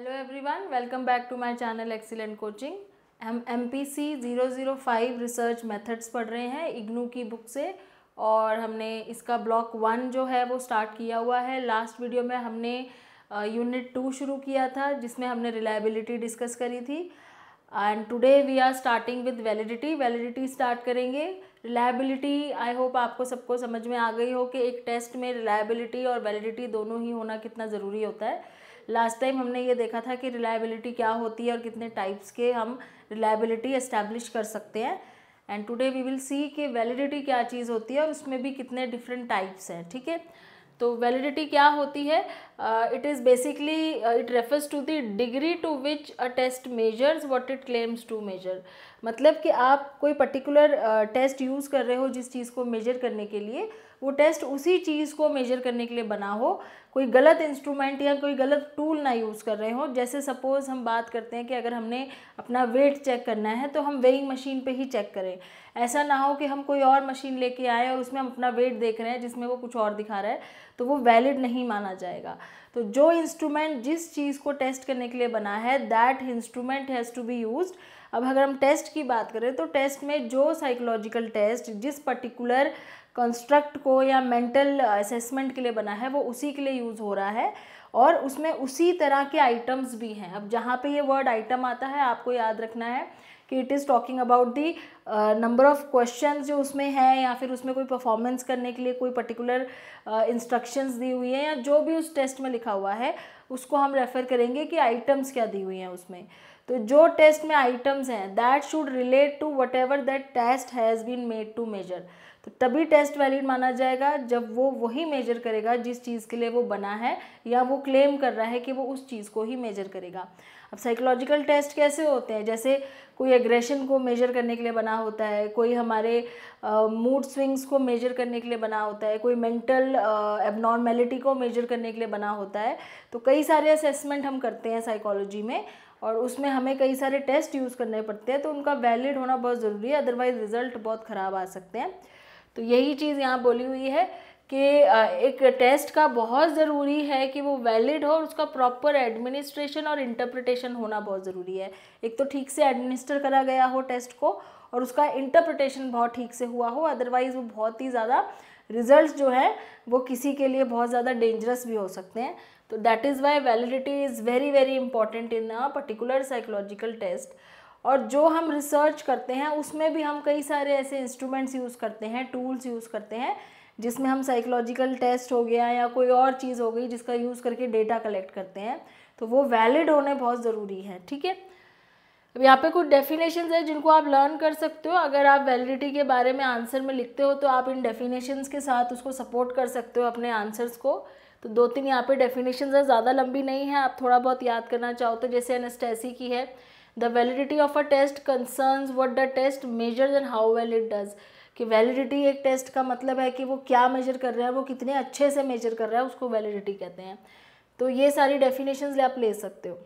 Hello everyone welcome back to my channel excellent coaching हम M P C zero zero five research methods पढ़ रहे हैं इग्नू की book से और हमने इसका ब्लॉक वन जो है वो स्टार्ट किया हुआ है लास्ट वीडियो में हमने यूनिट uh, टू शुरू किया था जिसमें हमने रिलायबिलिटी डिस्कस करी थी and today we are starting with validity validity start करेंगे रिलायबिलिटी आई होप आपको सबको समझ में आ गई हो कि एक टेस्ट में रिलायबिलिटी और वैलिडिटी दोनों ही होना कितना ज़रूरी होता है लास्ट टाइम हमने ये देखा था कि रिलायबिलिटी क्या होती है और कितने टाइप्स के हम रिलायबिलिटी इस्टेब्लिश कर सकते हैं and today we will see कि वैलिडिटी क्या चीज़ होती है और उसमें भी कितने डिफरेंट टाइप्स हैं ठीक है थीके? तो वैलिडिटी क्या होती है it is basically it refers to the degree to which a test measures what it claims to measure मतलब कि आप कोई पर्टिकुलर टेस्ट यूज़ कर रहे हो जिस चीज़ को मेजर करने के लिए वो टेस्ट उसी चीज़ को मेजर करने के लिए बना हो कोई गलत इंस्ट्रूमेंट या कोई गलत टूल ना यूज़ कर रहे हो जैसे सपोज़ हम बात करते हैं कि अगर हमने अपना वेट चेक करना है तो हम वेइंग मशीन पे ही चेक करें ऐसा ना हो कि हम कोई और मशीन लेके आए और उसमें हम अपना वेट देख रहे हैं जिसमें वो कुछ और दिखा रहा है तो वो वैलिड नहीं माना जाएगा तो जो इंस्ट्रूमेंट जिस चीज़ को टेस्ट करने के लिए बना है that instrument has to be use अब अगर हम टेस्ट की बात करें तो टेस्ट में जो साइकोलॉजिकल टेस्ट जिस पर्टिकुलर कंस्ट्रक्ट को या मेंटल असेसमेंट के लिए बना है वो उसी के लिए यूज़ हो रहा है और उसमें उसी तरह के आइटम्स भी हैं अब जहाँ पे ये वर्ड आइटम आता है आपको याद रखना है कि it is talking about the number of question जो उसमें हैं या फिर उसमें कोई परफॉर्मेंस करने के लिए कोई पर्टिकुलर इंस्ट्रक्शंस uh, दी हुई हैं या जो भी उस टेस्ट में लिखा हुआ है उसको हम रेफ़र करेंगे कि आइटम्स क्या दी हुई हैं उसमें तो जो टेस्ट में आइटम्स हैं that should relate to whatever that test has been made to measure तो तभी टेस्ट वैलिड माना जाएगा जब वो वही मेजर करेगा जिस चीज़ के लिए वो बना है या वो क्लेम कर रहा है कि वो उस चीज़ को ही मेजर करेगा अब साइकोलॉजिकल टेस्ट कैसे होते हैं जैसे कोई एग्रेशन को मेजर करने के लिए बना होता है कोई हमारे मूड स्विंग्स को मेजर करने के लिए बना होता है कोई मेंटल एबनॉर्मेलिटी को मेजर करने के लिए बना होता है तो कई सारे असेसमेंट हम करते हैं साइकोलॉजी में और उसमें हमें कई सारे टेस्ट यूज़ करने पड़ते हैं तो उनका वैलिड होना बहुत ज़रूरी है अदरवाइज़ रिज़ल्ट बहुत ख़राब आ सकते हैं तो यही चीज़ यहाँ बोली हुई है कि एक टेस्ट का बहुत ज़रूरी है कि वो वैलिड हो और उसका प्रॉपर एडमिनिस्ट्रेशन और इंटरप्रिटेशन होना बहुत ज़रूरी है एक तो ठीक से एडमिनिस्टर करा गया हो टेस्ट को और उसका इंटरप्रिटेशन बहुत ठीक से हुआ हो अदरवाइज़ वो बहुत ही ज़्यादा रिजल्ट्स जो है वो किसी के लिए बहुत ज़्यादा डेंजरस भी हो सकते हैं तो that is why validity is very very important in a particular psychological test और जो हम रिसर्च करते हैं उसमें भी हम कई सारे ऐसे इंस्ट्रूमेंट्स यूज़ करते हैं टूल्स यूज़ करते हैं जिसमें हम साइकोलॉजिकल टेस्ट हो गया या कोई और चीज़ हो गई जिसका यूज़ करके डेटा कलेक्ट करते हैं तो वो वैलिड होने बहुत ज़रूरी है ठीक है अब यहाँ पे कुछ डेफिनेशन है जिनको आप लर्न कर सकते हो अगर आप वैलिडिटी के बारे में आंसर में लिखते हो तो आप इन डेफिनेशंस के साथ उसको सपोर्ट कर सकते हो अपने आंसर्स को तो दो तीन यहाँ पे डेफिनेशंस है ज़्यादा लंबी नहीं है आप थोड़ा बहुत याद करना चाहो तो जैसे एनेस्टेसी की है the validity of a test concern what the test measure and how well it does कि वैलिडिटी एक टेस्ट का मतलब है कि वो क्या मेजर कर रहा है वो कितने अच्छे से मेजर कर रहा है उसको वैलिडिटी कहते हैं तो ये सारी डेफिनेशन आप ले सकते हो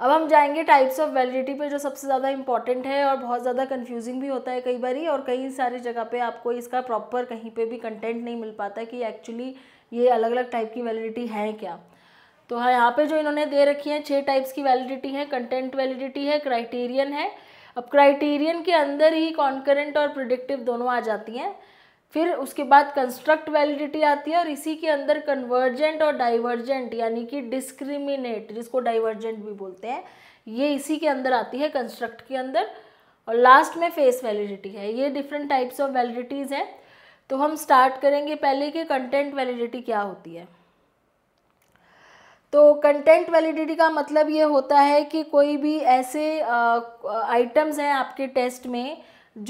अब हम जाएंगे टाइप्स ऑफ वैलिडिटी पे जो सबसे ज़्यादा इंपॉर्टेंट है और बहुत ज़्यादा कंफ्यूजिंग भी होता है कई बार ही और कई सारी जगह पे आपको इसका प्रॉपर कहीं पे भी कंटेंट नहीं मिल पाता कि एक्चुअली ये अलग अलग टाइप की वैलिडिटी है क्या तो हाँ यहाँ पे जो इन्होंने दे रखी है छः टाइप्स की वैलिडिटी है कंटेंट वैलिडिटी है क्राइटेरियन है अब क्राइटेरियन के अंदर ही कॉन्करेंट और प्रिडिक्टिव दोनों आ जाती हैं फिर उसके बाद कंस्ट्रक्ट वैलिडिटी आती है और इसी के अंदर कन्वर्जेंट और डाइवर्जेंट यानी कि डिस्क्रिमिनेट जिसको डाइवर्जेंट भी बोलते हैं ये इसी के अंदर आती है कंस्ट्रक्ट के अंदर और लास्ट में फेस वैलिडिटी है ये डिफरेंट टाइप्स ऑफ वैलिडिटीज़ हैं तो हम स्टार्ट करेंगे पहले कि कंटेंट वैलिडिटी क्या होती है तो कंटेंट वैलिडिटी का मतलब ये होता है कि कोई भी ऐसे आइटम्स हैं आपके टेस्ट में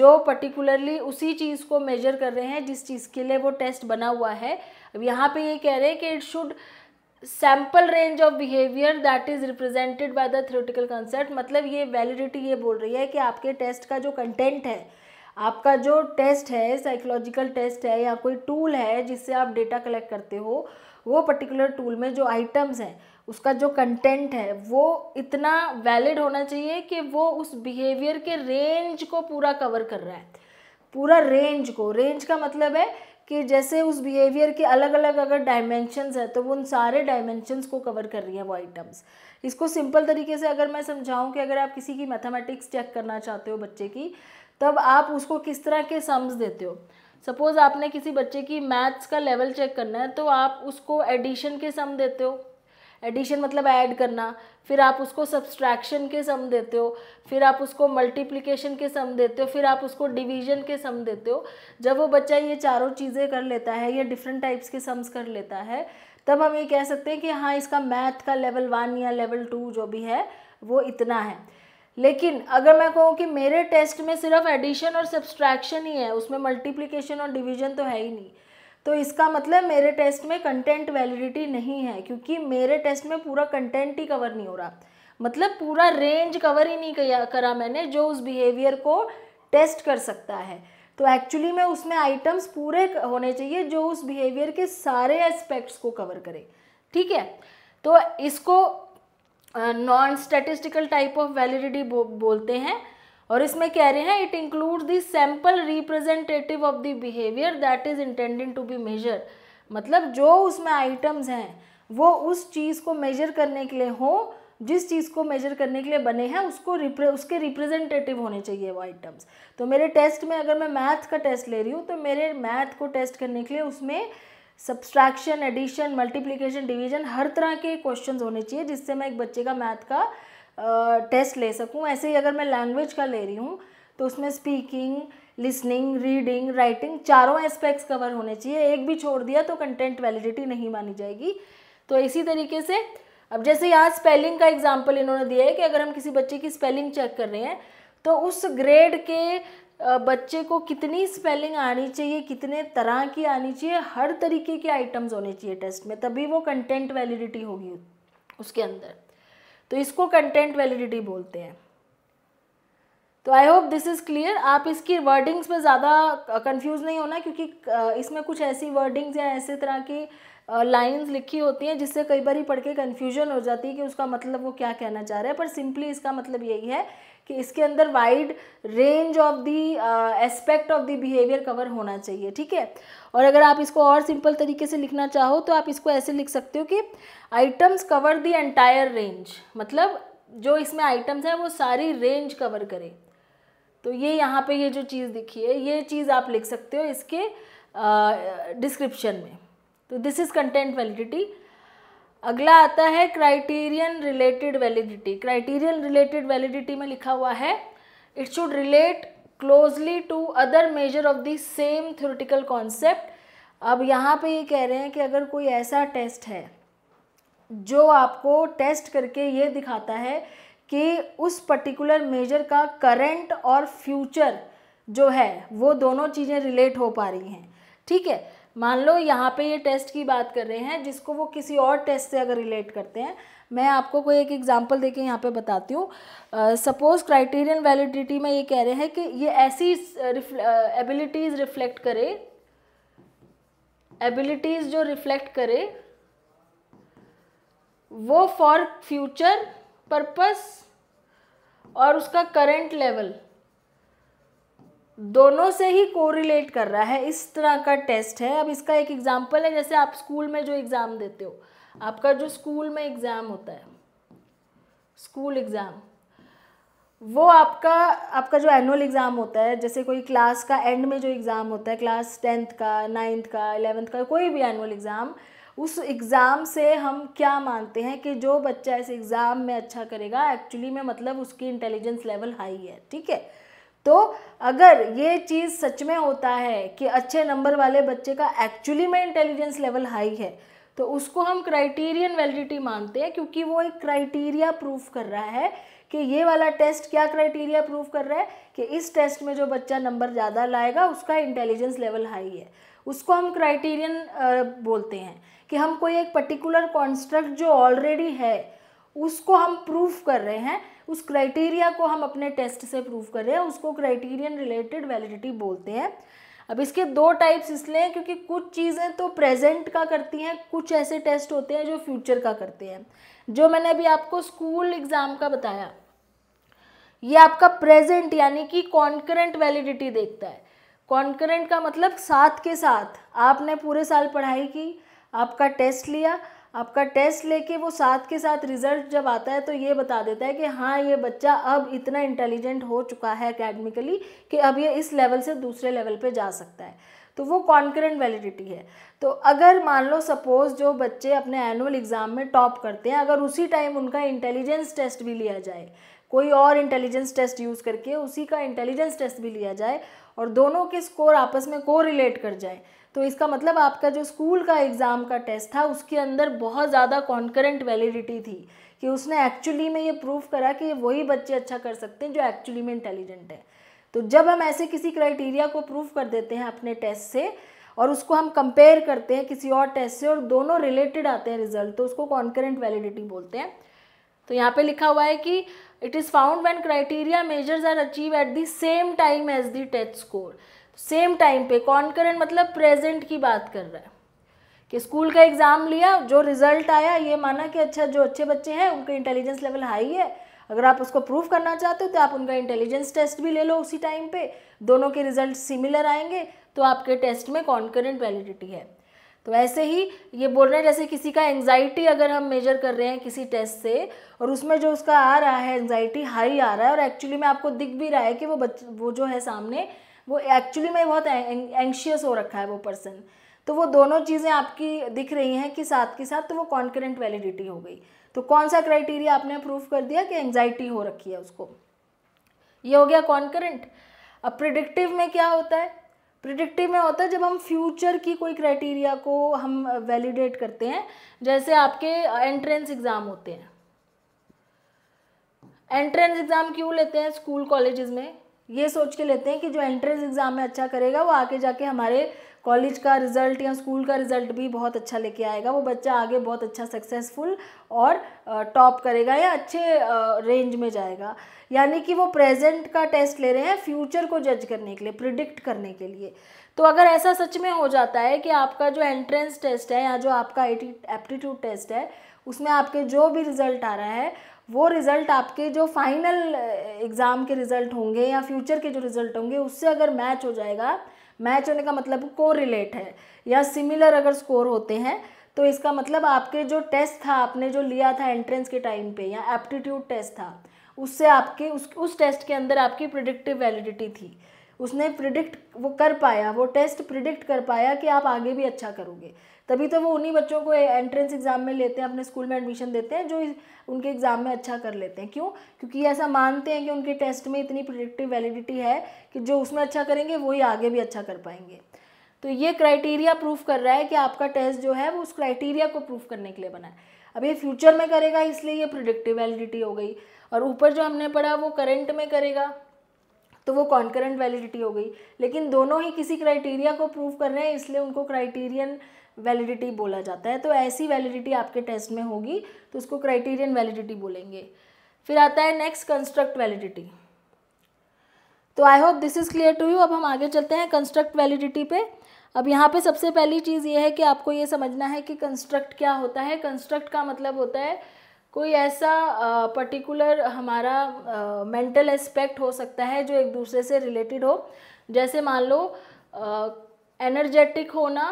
जो पर्टिकुलरली उसी चीज़ को मेजर कर रहे हैं जिस चीज़ के लिए वो टेस्ट बना हुआ है अब यहाँ पे ये कह रहे हैं कि it should sample range of behaviour that is represented by the theoretical concept मतलब ये वैलिडिटी ये बोल रही है कि आपके टेस्ट का जो कंटेंट है आपका जो टेस्ट है साइकोलॉजिकल टेस्ट है या कोई टूल है जिससे आप डेटा कलेक्ट करते हो वो पर्टिकुलर टूल में जो आइटम्स हैं उसका जो कंटेंट है वो इतना वैलिड होना चाहिए कि वो उस बिहेवियर के रेंज को पूरा कवर कर रहा है पूरा रेंज को रेंज का मतलब है कि जैसे उस बिहेवियर के अलग अलग अगर डायमेंशंस है तो वो उन सारे डायमेंशंस को कवर कर रही है वो आइटम्स इसको सिंपल तरीके से अगर मैं समझाऊं कि अगर आप किसी की मैथमेटिक्स चेक करना चाहते हो बच्चे की तब आप उसको किस तरह के सम्स देते हो सपोज़ आपने किसी बच्चे की मैथ्स का लेवल चेक करना है तो आप उसको एडिशन के सम देते हो एडिशन मतलब ऐड करना फिर आप उसको सब्सट्रैक्शन के सम देते हो फिर आप उसको मल्टीप्लिकेशन के सम देते हो फिर आप उसको डिवीजन के सम देते हो जब वो बच्चा ये चारों चीज़ें कर लेता है या डिफरेंट टाइप्स के सम्स कर लेता है तब हम ये कह सकते हैं कि हाँ इसका मैथ का लेवल वन या लेवल टू जो भी है वो इतना है लेकिन अगर मैं कहूँ कि मेरे टेस्ट में सिर्फ एडिशन और सब्सट्रैक्शन ही है उसमें मल्टीप्लिकेशन और डिवीजन तो है ही नहीं तो इसका मतलब मेरे टेस्ट में कंटेंट वैलिडिटी नहीं है क्योंकि मेरे टेस्ट में पूरा कंटेंट ही कवर नहीं हो रहा मतलब पूरा रेंज कवर ही नहीं किया करा मैंने जो उस बिहेवियर को टेस्ट कर सकता है तो एक्चुअली में उसमें आइटम्स पूरे होने चाहिए जो उस बिहेवियर के सारे एस्पेक्ट्स को कवर करें ठीक है तो इसको non statistical type of validity बोलते हैं और इसमें कह रहे हैं it include the sample representative of the behaviour that is intended to be measure मतलब जो उसमें आइटम्स हैं वो उस चीज़ को मेजर करने के लिए हो जिस चीज़ को मेजर करने के लिए बने हैं उसको रिप्रे उसके रिप्रेजेंटेटिव होने चाहिए वो आइटम्स तो मेरे टेस्ट में अगर मैं मैथ का टेस्ट ले रही हूँ तो मेरे मैथ को टेस्ट करने के लिए उसमें सब्सट्रैक्शन एडिशन मल्टीप्लिकेशन डिवीजन हर तरह के क्वेश्चन होने चाहिए जिससे मैं एक बच्चे का मैथ का टेस्ट ले सकूँ ऐसे ही अगर मैं लैंग्वेज का ले रही हूँ तो उसमें स्पीकिंग लिसनिंग रीडिंग राइटिंग चारों एस्पेक्ट्स कवर होने चाहिए एक भी छोड़ दिया तो कंटेंट वैलिडिटी नहीं मानी जाएगी तो इसी तरीके से अब जैसे यहाँ स्पेलिंग का एग्जाम्पल इन्होंने दिया है कि अगर हम किसी बच्चे की स्पेलिंग चेक कर रहे हैं तो उस ग्रेड के बच्चे को कितनी स्पेलिंग आनी चाहिए कितने तरह की आनी चाहिए हर तरीके के आइटम्स होने चाहिए टेस्ट में तभी वो कंटेंट वैलिडिटी होगी उसके अंदर तो इसको कंटेंट वैलिडिटी बोलते हैं तो I hope this is clear आप इसकी वर्डिंग्स में ज़्यादा कंफ्यूज नहीं होना क्योंकि इसमें कुछ ऐसी वर्डिंग्स या ऐसे तरह की लाइंस लिखी होती हैं जिससे कई बार ही पढ़ के कन्फ्यूजन हो जाती है कि उसका मतलब वो क्या कहना चाह रहा है पर सिंपली इसका मतलब यही है कि इसके अंदर wide range of the aspect of the behaviour cover होना चाहिए ठीक है और अगर आप इसको और सिंपल तरीके से लिखना चाहो तो आप इसको ऐसे लिख सकते हो कि items cover the entire range मतलब जो इसमें आइटम्स हैं वो सारी रेंज कवर करें तो ये यहाँ पे ये जो चीज़ दिखी है ये चीज़ आप लिख सकते हो इसके डिस्क्रिप्शन में तो दिस इज़ कंटेंट वैलिडिटी अगला आता है criterion related validity criterion related validity में लिखा हुआ है it should relate closely to other measure of the same theoretical concept अब यहाँ पे ये कह रहे हैं कि अगर कोई ऐसा टेस्ट है जो आपको टेस्ट करके ये दिखाता है कि उस पर्टिकुलर मेजर का करंट और फ्यूचर जो है वो दोनों चीज़ें रिलेट हो पा रही हैं ठीक है मान लो यहाँ पे ये टेस्ट की बात कर रहे हैं जिसको वो किसी और टेस्ट से अगर रिलेट करते हैं मैं आपको कोई एक एग्जांपल देके यहाँ पे बताती हूँ सपोज क्राइटेरियन वैलिडिटी में ये कह रहे हैं कि ये ऐसी एबिलिटीज़ रिफ्लेक्ट करे एबिलिटीज़ जो रिफ्लेक्ट करे वो फॉर फ्यूचर पर्पस और उसका करंट लेवल दोनों से ही कोरिलेट कर रहा है इस तरह का टेस्ट है अब इसका एक एग्जाम्पल है जैसे आप स्कूल में जो एग्ज़ाम देते हो आपका जो स्कूल में एग्ज़ाम होता है स्कूल एग्ज़ाम वो आपका आपका जो एनुअल एग्ज़ाम होता है जैसे कोई क्लास का एंड में जो एग्ज़ाम होता है क्लास टेंथ का नाइन्थ का एलेवेंथ का कोई भी एनुअल एग्ज़ाम उस एग्ज़ाम से हम क्या मानते हैं कि जो बच्चा इस एग्ज़ाम में अच्छा करेगा एक्चुअली में मतलब उसकी इंटेलिजेंस लेवल हाई है ठीक है तो अगर ये चीज़ सच में होता है कि अच्छे नंबर वाले बच्चे का एक्चुअली में इंटेलिजेंस लेवल हाई है तो उसको हम क्राइटेरियन वैलिडिटी मानते हैं क्योंकि वो एक क्राइटेरिया प्रूफ कर रहा है कि ये वाला टेस्ट क्या क्राइटेरिया प्रूफ कर रहा है कि इस टेस्ट में जो बच्चा नंबर ज़्यादा लाएगा उसका इंटेलिजेंस लेवल हाई है उसको हम क्राइटेरियन बोलते हैं कि हम कोई एक पर्टिकुलर कॉन्स्ट्रक्ट जो ऑलरेडी है उसको हम प्रूफ कर रहे हैं उस क्राइटेरिया को हम अपने टेस्ट से प्रूफ कर रहे हैं उसको क्राइटेरियन रिलेटेड वैलिडिटी बोलते हैं अब इसके दो टाइप्स इसलिए हैं क्योंकि कुछ चीज़ें तो प्रेजेंट का करती हैं कुछ ऐसे टेस्ट होते हैं जो फ्यूचर का करते हैं जो मैंने अभी आपको स्कूल एग्ज़ाम का बताया ये आपका प्रेजेंट यानी कि कॉन्करेंट वैलिडिटी देखता है कॉन्करेंट का मतलब साथ के साथ आपने पूरे साल पढ़ाई की आपका टेस्ट लिया आपका टेस्ट लेके वो साथ के साथ रिजल्ट जब आता है तो ये बता देता है कि हाँ ये बच्चा अब इतना इंटेलिजेंट हो चुका है अकेडमिकली कि अब ये इस लेवल से दूसरे लेवल पे जा सकता है तो वो कॉन्करेंट वैलिडिटी है तो अगर मान लो सपोज़ जो बच्चे अपने एनुअल एग्ज़ाम में टॉप करते हैं अगर उसी टाइम उनका इंटेलिजेंस टेस्ट भी लिया जाए कोई और इंटेलिजेंस टेस्ट यूज़ करके उसी का इंटेलिजेंस टेस्ट भी लिया जाए और दोनों के स्कोर आपस में को रिलेट कर जाए तो इसका मतलब आपका जो स्कूल का एग्ज़ाम का टेस्ट था उसके अंदर बहुत ज़्यादा कॉन्करेंट वैलिडिटी थी कि उसने एक्चुअली में ये प्रूव करा कि वही बच्चे अच्छा कर सकते हैं जो एक्चुअली में इंटेलिजेंट है तो जब हम ऐसे किसी क्राइटेरिया को प्रूव कर देते हैं अपने टेस्ट से और उसको हम कंपेयर करते हैं किसी और टेस्ट से और दोनों रिलेटेड आते हैं रिजल्ट तो उसको कॉन्करेंट वैलिडिटी बोलते हैं तो यहाँ पे लिखा हुआ है कि it is found when criteria measures are achieve at the same time as the test score same time पे कॉन्करेंट मतलब प्रेजेंट की बात कर रहा है कि स्कूल का एग्ज़ाम लिया जो रिजल्ट आया ये माना कि अच्छा जो अच्छे बच्चे हैं उनका इंटेलिजेंस लेवल हाई है अगर आप उसको प्रूव करना चाहते हो तो आप उनका इंटेलिजेंस टेस्ट भी ले लो उसी टाइम पे दोनों के रिजल्ट सिमिलर आएंगे तो आपके टेस्ट में कॉन्करेंट वैलिडिटी है तो ऐसे ही ये बोल रहे हैं जैसे किसी का एंगजाइटी अगर हम मेजर कर रहे हैं किसी टेस्ट से और उसमें जो उसका आ रहा है एंग्जाइटी हाई आ रहा है और एक्चुअली में आपको दिख भी रहा है कि वो बच वो जो है सामने वो एक्चुअली में बहुत एंशियस हो रखा है वो पर्सन तो वो दोनों चीज़ें आपकी दिख रही हैं कि साथ के साथ तो वो कॉन्करेंट वैलिडिटी हो गई तो कौन सा क्राइटेरिया आपने प्रूव कर दिया कि एंग्जाइटी हो रखी है उसको ये हो गया कॉन्करेंट अब प्रिडिक्टिव में क्या होता है प्रिडिक्टिव में होता है जब हम फ्यूचर की कोई क्राइटेरिया को हम वैलिडेट करते हैं जैसे आपके एंट्रेंस एग्ज़ाम होते हैं एंट्रेंस एग्ज़ाम क्यों लेते हैं स्कूल कॉलेजेस में ये सोच के लेते हैं कि जो एंट्रेंस एग्ज़ाम में अच्छा करेगा वो आके जाके हमारे कॉलेज का रिज़ल्ट या स्कूल का रिज़ल्ट भी बहुत अच्छा लेके आएगा वो बच्चा आगे बहुत अच्छा सक्सेसफुल और टॉप करेगा या अच्छे रेंज में जाएगा यानी कि वो प्रेजेंट का टेस्ट ले रहे हैं फ्यूचर को जज करने के लिए प्रिडिक्ट करने के लिए तो अगर ऐसा सच में हो जाता है कि आपका जो एंट्रेंस टेस्ट है या जो आपका एप्टीट्यूड टेस्ट है उसमें आपके जो भी रिज़ल्ट आ रहा है वो रिज़ल्ट आपके जो फाइनल एग्ज़ाम के रिज़ल्ट होंगे या फ्यूचर के जो रिज़ल्ट होंगे उससे अगर मैच हो जाएगा मैच होने का मतलब को रिलेट है या सिमिलर अगर स्कोर होते हैं तो इसका मतलब आपके जो टेस्ट था आपने जो लिया था एंट्रेंस के टाइम पे या एप्टीट्यूड टेस्ट था उससे आपके उस उस टेस्ट के अंदर आपकी प्रिडिक्टिव वैलिडिटी थी उसने प्रिडिक्ट वो कर पाया वो टेस्ट प्रिडिक्ट कर पाया कि आप आगे भी अच्छा करोगे तभी तो वो उन्हीं बच्चों को एंट्रेंस एग्ज़ाम में लेते हैं अपने स्कूल में एडमिशन देते हैं जो उनके एग्ज़ाम में अच्छा कर लेते हैं क्यों क्योंकि ऐसा मानते हैं कि उनके टेस्ट में इतनी प्रोडक्टिव वैलिडिटी है कि जो उसमें अच्छा करेंगे वही आगे भी अच्छा कर पाएंगे तो ये क्राइटेरिया प्रूफ कर रहा है कि आपका टेस्ट जो है वो उस क्राइटेरिया को प्रूफ करने के लिए बना है अब ये फ्यूचर में करेगा इसलिए ये प्रोडक्टिव वैलिडिटी हो गई और ऊपर जो हमने पढ़ा वो करंट में करेगा तो वो कॉन्करेंट वैलिडिटी हो गई लेकिन दोनों ही किसी क्राइटेरिया को प्रूव कर रहे हैं इसलिए उनको क्राइटेरियन वैलिडिटी बोला जाता है तो ऐसी वैलिडिटी आपके टेस्ट में होगी तो उसको क्राइटेरियन वैलिडिटी बोलेंगे फिर आता है नेक्स्ट कंस्ट्रक्ट वैलिडिटी तो I hope this is clear to you अब हम आगे चलते हैं कंस्ट्रक्ट वैलिडिटी पे अब यहाँ पे सबसे पहली चीज़ ये है कि आपको ये समझना है कि कंस्ट्रक्ट क्या होता है कंस्ट्रक्ट का मतलब होता है कोई ऐसा पर्टिकुलर हमारा मेंटल एस्पेक्ट हो सकता है जो एक दूसरे से रिलेटेड हो जैसे मान लो एनर्जेटिक होना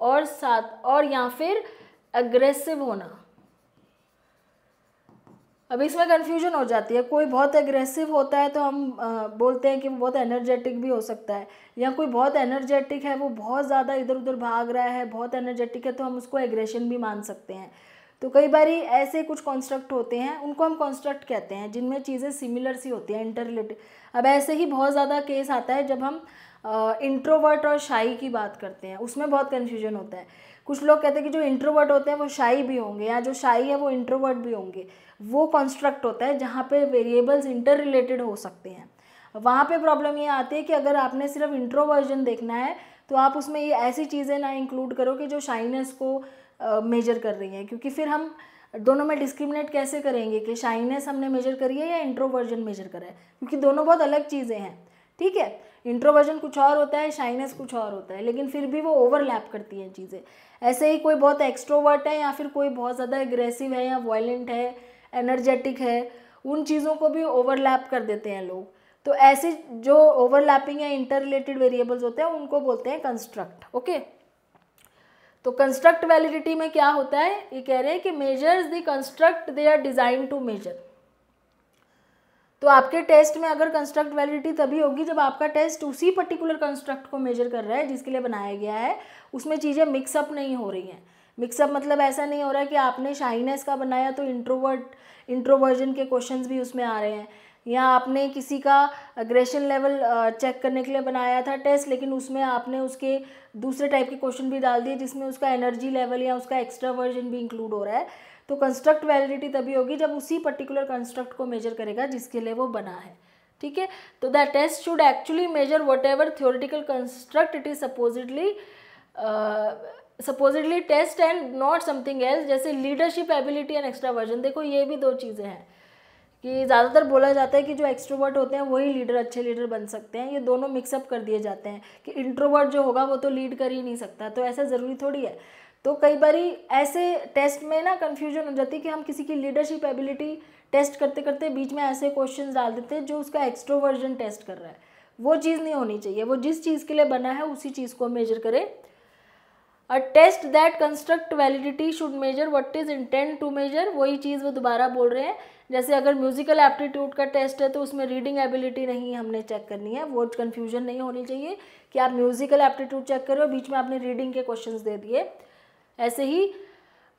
और साथ और या फिर अग्रेसिव होना अब इसमें कन्फ्यूजन हो जाती है कोई बहुत एग्रेसिव होता है तो हम बोलते हैं कि वो बहुत एनर्जेटिक भी हो सकता है या कोई बहुत एनर्जेटिक है वो बहुत ज़्यादा इधर उधर भाग रहा है बहुत एनर्जेटिक है तो हम उसको एग्रेशन भी मान सकते हैं तो कई बार ऐसे कुछ कॉन्स्ट्रक्ट होते हैं उनको हम कॉन्स्ट्रक्ट कहते हैं जिनमें चीज़ें सिमिलर सी होती हैं इंटर अब ऐसे ही बहुत ज़्यादा केस आता है जब हम इंट्रोवर्ट और शाही की बात करते हैं उसमें बहुत कन्फ्यूजन होता है कुछ लोग कहते हैं कि जो इंट्रोवर्ट होते हैं वो शाही भी होंगे या जो शाही है वो इंट्रोवर्ट भी होंगे वो कॉन्स्ट्रक्ट होता है जहाँ पे वेरिएबल्स इंटर रिलेटेड हो सकते हैं वहाँ पे प्रॉब्लम ये आती है कि अगर आपने सिर्फ इंट्रोवर्जन देखना है तो आप उसमें ये ऐसी चीज़ें ना इंक्लूड करो कि जो शाइनेस को मेजर कर रही हैं क्योंकि फिर हम दोनों में डिस्क्रिमिनेट कैसे करेंगे कि शाइनेस हमने मेजर करी है या इंट्रोवर्जन मेजर करा है क्योंकि दोनों बहुत अलग चीज़ें हैं ठीक है इंट्रोवर्जन कुछ और होता है शाइनेस कुछ और होता है लेकिन फिर भी वो ओवरलैप करती हैं चीज़ें ऐसे ही कोई बहुत एक्स्ट्रोवर्ट है या फिर कोई बहुत ज़्यादा एग्रेसिव है या वायलेंट है एनर्जेटिक है उन चीज़ों को भी ओवरलैप कर देते हैं लोग तो ऐसे जो ओवरलैपिंग या इंटर रिलेटेड वेरिएबल्स होते हैं उनको बोलते हैं कंस्ट्रक्ट ओके तो कंस्ट्रक्ट वैलिडिटी में क्या होता है ये कह रहे हैं कि measures the construct they are designed to measure तो आपके टेस्ट में अगर कंस्ट्रक्ट वैलिडिटी तभी होगी जब आपका टेस्ट उसी पर्टिकुलर कंस्ट्रक्ट को मेजर कर रहा है जिसके लिए बनाया गया है उसमें चीज़ें मिक्सअप नहीं हो रही हैं मिक्सअप मतलब ऐसा नहीं हो रहा है कि आपने शाइनेस का बनाया तो इंट्रोवर्ट इंट्रोवर्जन के क्वेश्चन भी उसमें आ रहे हैं या आपने किसी का अग्रेशन लेवल चेक करने के लिए बनाया था टेस्ट लेकिन उसमें आपने उसके दूसरे टाइप के क्वेश्चन भी डाल दिए जिसमें उसका एनर्जी लेवल या उसका एक्स्ट्रा वर्जन भी इंक्लूड हो रहा है तो कंस्ट्रक्ट वैलिडिटी तभी होगी जब उसी पर्टिकुलर कंस्ट्रक्ट को मेजर करेगा जिसके लिए वो बना है ठीक है तो the test should actually measure whatever theoretical construct it is supposedly supposedly test and not something else जैसे leadership ability and extra version देखो ये भी दो चीज़ें हैं कि ज़्यादातर बोला जाता है कि जो एक्स्ट्रोवर्ट होते हैं वही लीडर अच्छे लीडर बन सकते हैं ये दोनों मिक्सअप कर दिए जाते हैं कि इंट्रोवर्ट जो होगा वो तो लीड कर ही नहीं सकता तो ऐसा ज़रूरी थोड़ी है तो कई बार ऐसे टेस्ट में ना कन्फ्यूजन हो जाती है कि हम किसी की लीडरशिप एबिलिटी टेस्ट करते करते बीच में ऐसे क्वेश्चन डाल देते हैं जो उसका एक्स्ट्रोवर्जन टेस्ट कर रहा है वो चीज़ नहीं होनी चाहिए वो जिस चीज़ के लिए बना है उसी चीज़ को मेजर करें a test that construct validity should measure what is intent to measure वही चीज़ वो दोबारा बोल रहे हैं जैसे अगर म्यूजिकल एप्टीट्यूड का टेस्ट है तो उसमें रीडिंग एबिलिटी नहीं हमने चेक करनी है वो कन्फ्यूजन नहीं होनी चाहिए कि आप म्यूजिकल एप्टीट्यूड चेक करो बीच में आपने रीडिंग के क्वेश्चन दे दिए ऐसे ही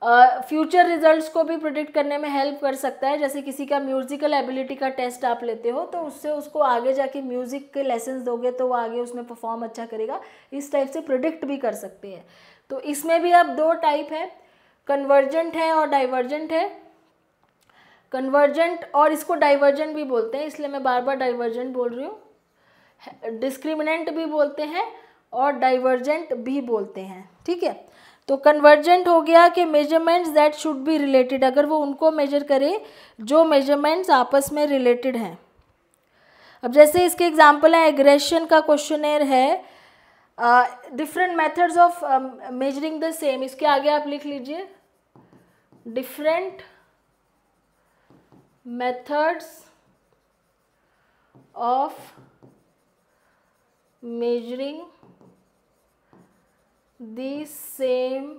फ्यूचर uh, रिजल्ट्स को भी प्रोडिक्ट करने में हेल्प कर सकता है जैसे किसी का म्यूज़िकल एबिलिटी का टेस्ट आप लेते हो तो उससे उसको आगे जाके म्यूज़िक के लेसन दोगे तो वो आगे उसमें परफॉर्म अच्छा करेगा इस टाइप से प्रोडिक्ट भी कर सकते हैं तो इसमें भी आप दो टाइप हैं कन्वर्जेंट है और डाइवर्जेंट है कन्वर्जेंट और इसको डाइवर्जेंट भी बोलते हैं इसलिए मैं बार बार डाइवर्जेंट बोल रही हूँ डिस्क्रिमिनेंट भी बोलते हैं और डाइवर्जेंट भी बोलते हैं ठीक है तो कन्वर्जेंट हो गया कि measurements that should be related अगर वो उनको मेजर करे जो मेजरमेंट्स आपस में रिलेटेड हैं अब जैसे इसके एग्जाम्पल हैं एग्रेशन का क्वेश्चनर है different methods of measuring the same इसके आगे आप लिख लीजिए different methods of measuring the same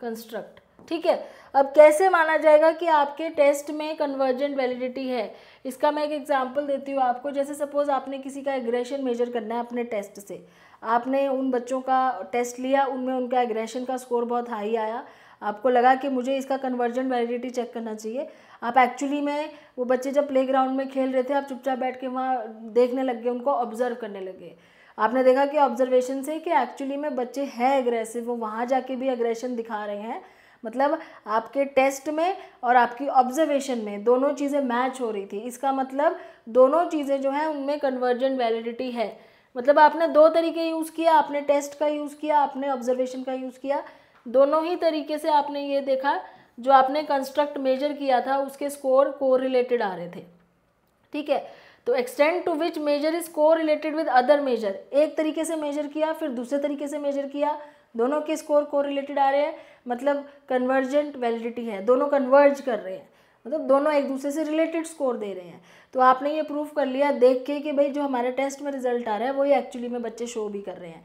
construct ठीक है अब कैसे माना जाएगा कि आपके टेस्ट में कन्वर्जेंट वैलिडिटी है इसका मैं एक एग्जांपल देती हूँ आपको जैसे सपोज आपने किसी का एग्रेशन मेजर करना है अपने टेस्ट से आपने उन बच्चों का टेस्ट लिया उनमें उनका एग्रेशन का स्कोर बहुत हाई आया आपको लगा कि मुझे इसका कन्वर्जेंट वैलिडिटी चेक करना चाहिए आप एक्चुअली में वो बच्चे जब प्लेग्राउंड में खेल रहे थे आप चुपचाप बैठ के वहाँ देखने लग गए उनको ऑब्जर्व करने लगे आपने देखा कि ऑब्जर्वेशन से कि एक्चुअली में बच्चे हैं एग्रेसिव वो वहाँ जाके भी एग्रेशन दिखा रहे हैं मतलब आपके टेस्ट में और आपकी ऑब्जर्वेशन में दोनों चीज़ें मैच हो रही थी इसका मतलब दोनों चीज़ें जो हैं उनमें कन्वर्जन वैलिडिटी है मतलब आपने दो तरीके यूज़ किया आपने टेस्ट का यूज़ किया आपने ऑब्जर्वेशन का यूज़ किया दोनों ही तरीके से आपने ये देखा जो आपने कंस्ट्रक्ट मेजर किया था उसके स्कोर को रिलेटेड आ रहे थे ठीक है तो extend to which measure is को रिलेटेड विद अदर मेजर एक तरीके से मेजर किया फिर दूसरे तरीके से मेजर किया दोनों के स्कोर को रिलेटेड आ रहे हैं मतलब कन्वर्जेंट वैलिडिटी है दोनों कन्वर्ज कर रहे हैं मतलब दोनों एक दूसरे से रिलेटेड स्कोर दे रहे हैं तो आपने ये प्रूफ कर लिया देख के कि भाई जो हमारे टेस्ट में रिजल्ट आ रहा है वही एक्चुअली में बच्चे शो भी कर रहे हैं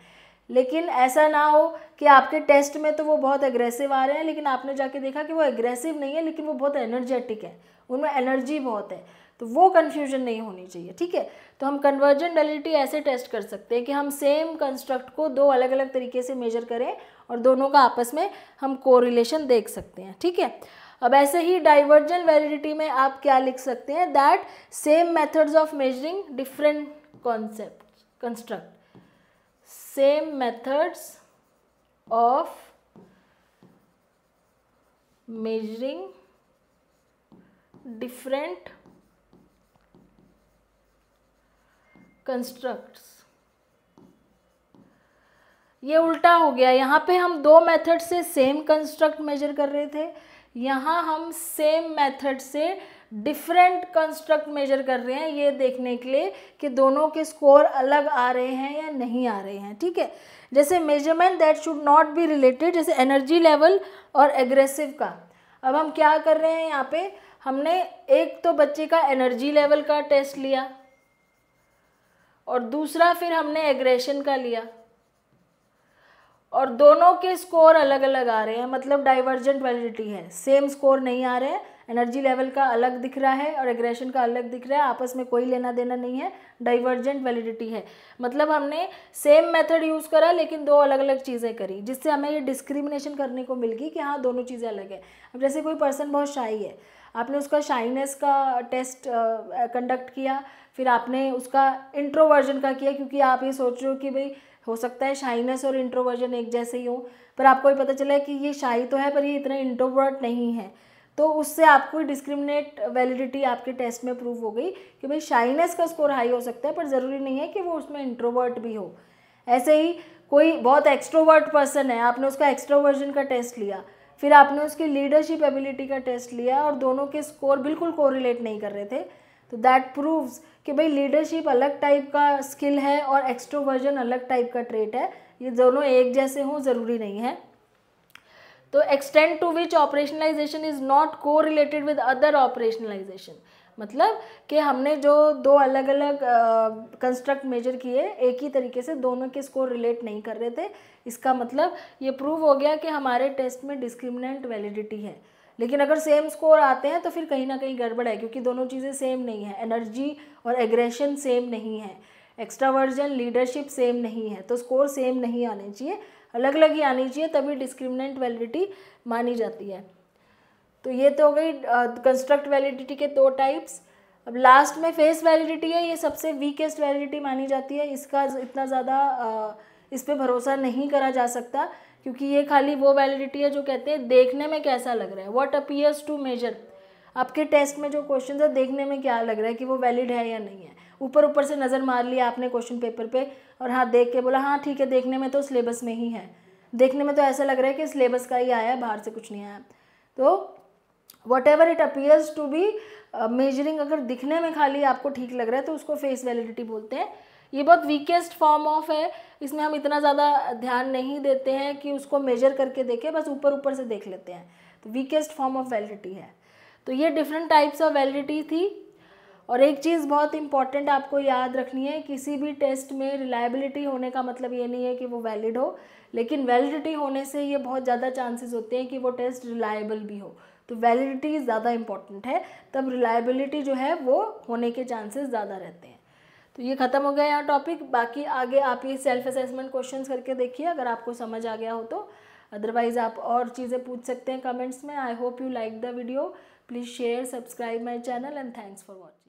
लेकिन ऐसा ना हो कि आपके टेस्ट में तो वो बहुत एग्रेसिव आ रहे हैं लेकिन आपने जाके देखा कि वो एग्रेसिव नहीं है लेकिन वो बहुत एनर्जेटिक है उनमें एनर्जी बहुत है तो वो कन्फ्यूजन नहीं होनी चाहिए ठीक है तो हम कन्वर्जन डेलिटी ऐसे टेस्ट कर सकते हैं कि हम सेम कंस्ट्रक्ट को दो अलग अलग तरीके से मेजर करें और दोनों का आपस में हम कोरिलेशन देख सकते हैं ठीक है अब ऐसे ही डाइवर्जन वैलिडिटी में आप क्या लिख सकते हैं that same methods of measuring different concept construct same methods of measuring different constructs ये उल्टा हो गया यहाँ पे हम दो मेथड से सेम कंस्ट्रक्ट मेजर कर रहे थे यहाँ हम सेम मेथड से डिफरेंट कंस्ट्रक्ट मेजर कर रहे हैं ये देखने के लिए कि दोनों के स्कोर अलग आ रहे हैं या नहीं आ रहे हैं ठीक है जैसे measurement that should not be related जैसे एनर्जी लेवल और एग्रेसिव का अब हम क्या कर रहे हैं यहाँ पे हमने एक तो बच्चे का एनर्जी लेवल का टेस्ट लिया और दूसरा फिर हमने एग्रेशन का लिया और दोनों के स्कोर अलग अलग आ रहे हैं मतलब डाइवर्जेंट वैलिडिटी है सेम स्कोर नहीं आ रहे हैं एनर्जी लेवल का अलग दिख रहा है और एग्रेशन का अलग दिख रहा है आपस में कोई लेना देना नहीं है डाइवर्जेंट वैलिडिटी है मतलब हमने सेम मेथड यूज़ करा लेकिन दो अलग अलग चीज़ें करी जिससे हमें ये डिस्क्रिमिनेशन करने को मिल गई कि हाँ दोनों चीज़ें अलग है अब जैसे कोई पर्सन बहुत शाई है आपने उसका शाइनेस का टेस्ट कंडक्ट किया फिर आपने उसका इंट्रोवर्जन का किया क्योंकि आप ये सोच रहे हो कि भाई हो सकता है शाइनेस और इंट्रोवर्जन एक जैसे ही हो पर आपको ये पता चला है कि ये शाही तो है पर ये इतना इंट्रोवर्ट नहीं है तो उससे आपको डिस्क्रिमिनेट वैलिडिटी आपके टेस्ट में प्रूव हो गई कि भाई शाइनेस का स्कोर हाई हो सकता है पर ज़रूरी नहीं है कि वो उसमें इंट्रोवर्ट भी हो ऐसे ही कोई बहुत एक्स्ट्रोवर्ट पर्सन है आपने उसका एक्स्ट्रोवर्जन का टेस्ट लिया फिर आपने उसकी लीडरशिप एबिलिटी का टेस्ट लिया और दोनों के स्कोर बिल्कुल कोरिलेट नहीं कर रहे थे तो दैट प्रूव्स कि भाई लीडरशिप अलग टाइप का स्किल है और एक्सट्रोवर्जन अलग टाइप का ट्रेट है ये दोनों एक जैसे हों ज़रूरी नहीं है तो extend to which operationalization is not को रिलेटेड विद अदर ऑपरेशनलाइजेशन मतलब कि हमने जो दो अलग अलग कंस्ट्रक्ट मेजर किए एक ही तरीके से दोनों के स्कोर रिलेट नहीं कर रहे थे इसका मतलब ये प्रूव हो गया कि हमारे टेस्ट में डिस्क्रिमिनेंट वैलिडिटी है लेकिन अगर सेम स्कोर आते हैं तो फिर कहीं ना कहीं गड़बड़ है क्योंकि दोनों चीज़ें सेम नहीं है एनर्जी और एग्रेशन सेम नहीं है एक्स्ट्रावर्जन लीडरशिप सेम नहीं है तो स्कोर सेम नहीं आने चाहिए अलग अलग ही आनी चाहिए तभी डिस्क्रिमिनेंट वैलिडिटी मानी जाती है तो ये तो हो गई कंस्ट्रक्ट वैलिडिटी के दो टाइप्स अब लास्ट में फेस वैलिडिटी है ये सबसे वीकेस्ट वैलिडिटी मानी जाती है इसका इतना ज़्यादा इस पर भरोसा नहीं करा जा सकता क्योंकि ये खाली वो वैलिडिटी है जो कहते हैं देखने में कैसा लग रहा है वॉट अपीयर्स टू मेजर आपके टेस्ट में जो क्वेश्चन है देखने में क्या लग रहा है कि वो वैलिड है या नहीं है ऊपर ऊपर से नज़र मार लिया आपने क्वेश्चन पेपर पे और हाँ देख के बोला हाँ ठीक है देखने में तो सिलेबस में ही है देखने में तो ऐसा लग रहा है कि सिलेबस का ही आया है बाहर से कुछ नहीं आया तो whatever it appears to be measuring अगर दिखने में खाली आपको ठीक लग रहा है तो उसको फेस वैलिडिटी बोलते हैं ये बहुत वीकेस्ट फॉर्म ऑफ है इसमें हम इतना ज़्यादा ध्यान नहीं देते हैं कि उसको मेजर करके देखें बस ऊपर ऊपर से देख लेते हैं तो वीकेस्ट फॉर्म ऑफ वैलिडिटी है तो ये डिफरेंट टाइप्स ऑफ वैलिडिटी थी और एक चीज़ बहुत इंपॉर्टेंट आपको याद रखनी है किसी भी टेस्ट में रिलायबिलिटी होने का मतलब ये नहीं है कि वो वैलिड हो लेकिन वैलिडिटी होने से ये बहुत ज़्यादा चांसेस होते हैं कि वो टेस्ट रिलायबल भी हो तो वैलिडिटी ज़्यादा इंपॉर्टेंट है तब रिलायबिलिटी जो है वो होने के चांसेस ज़्यादा रहते हैं तो ये ख़त्म हो गया यहाँ टॉपिक बाकी आगे आप ये सेल्फ असेसमेंट क्वेश्चंस करके देखिए अगर आपको समझ आ गया हो तो अदरवाइज़ आप और चीज़ें पूछ सकते हैं कमेंट्स में I hope you like the video please share subscribe my channel and thanks for watching